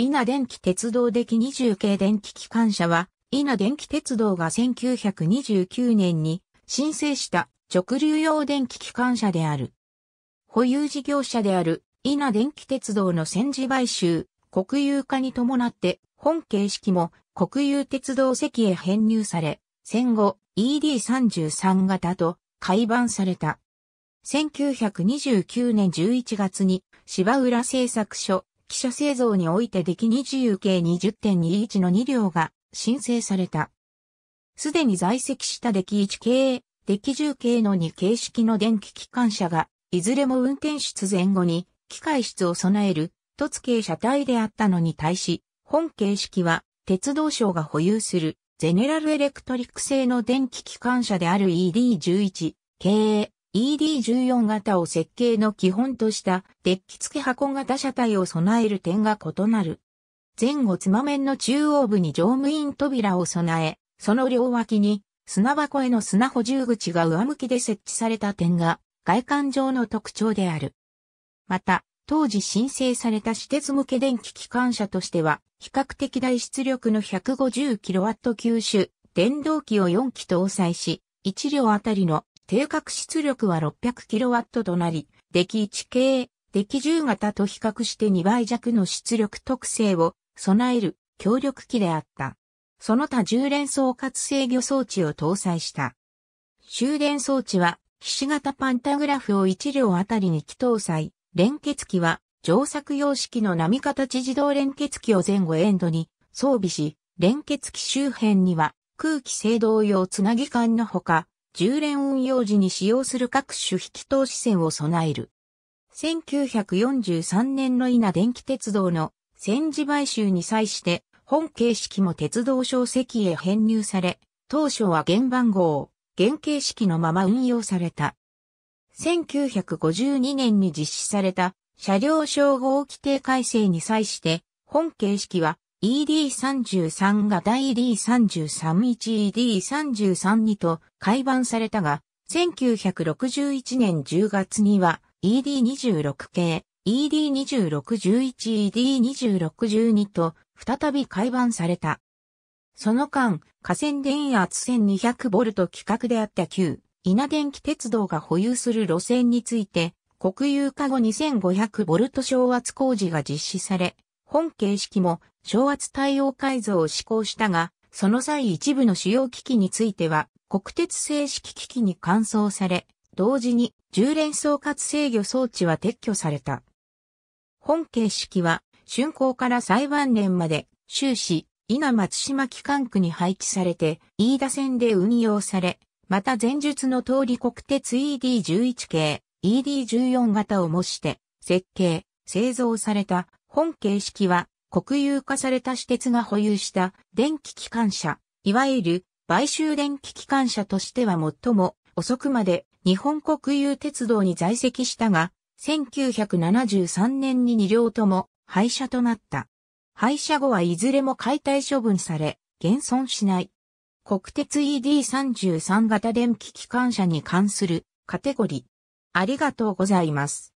稲電気鉄道的20系電気機関車は、稲電気鉄道が1929年に申請した直流用電気機関車である。保有事業者である稲電気鉄道の戦時買収、国有化に伴って本形式も国有鉄道席へ編入され、戦後 ED33 型と改版された。1929年11月に芝浦製作所汽車製造において出来20系20.21の2両が申請された。すでに在籍した出来1系、出来10系の2形式の電気機関車が、いずれも運転室前後に機械室を備える、突形車体であったのに対し、本形式は鉄道省が保有するゼネラルエレクトリック製の電気機関車である ED11 系 ED14 型を設計の基本としたデッキ付き箱型車体を備える点が異なる。前後つま面の中央部に乗務員扉を備え、その両脇に砂箱への砂補充口が上向きで設置された点が外観上の特徴である。また、当時申請された私鉄向け電気機関車としては、比較的大出力の 150kW 吸収、電動機を4機搭載し、1両あたりの定格出力は 600kW となり、デキ1系、デキ10型と比較して2倍弱の出力特性を備える強力機であった。その他10連装括制御装置を搭載した。終電装置は、菱形パンタグラフを1両あたりに機搭載。連結機は、乗作様式の波形自動連結機を前後エンドに装備し、連結機周辺には空気制動用つなぎ管のほか、充連運用時に使用する各種引き通し線を備える。1943年の稲電気鉄道の戦時買収に際して、本形式も鉄道小石へ編入され、当初は原番号、原形式のまま運用された。1952年に実施された車両称号規定改正に際して、本形式は ED33 が第 ED331ED332 と改版されたが、1961年10月には ED26 系、ED2611、ED2612 と再び改版された。その間、河川電圧 1200V 規格であった旧、稲電気鉄道が保有する路線について、国有化後 2500V 昇圧工事が実施され、本形式も昇圧対応改造を施行したが、その際一部の主要機器については、国鉄正式機器に換装され、同時に重連総括制御装置は撤去された。本形式は、竣工から裁判連まで、終始、稲松島機関区に配置されて、飯田線で運用され、また前述の通り国鉄 ED11 系、ED14 型を模して、設計、製造された本形式は国有化された私鉄が保有した電気機関車、いわゆる買収電気機関車としては最も遅くまで日本国有鉄道に在籍したが、1973年に2両とも廃車となった。廃車後はいずれも解体処分され、現存しない。国鉄 ED33 型電気機関車に関するカテゴリー。ありがとうございます。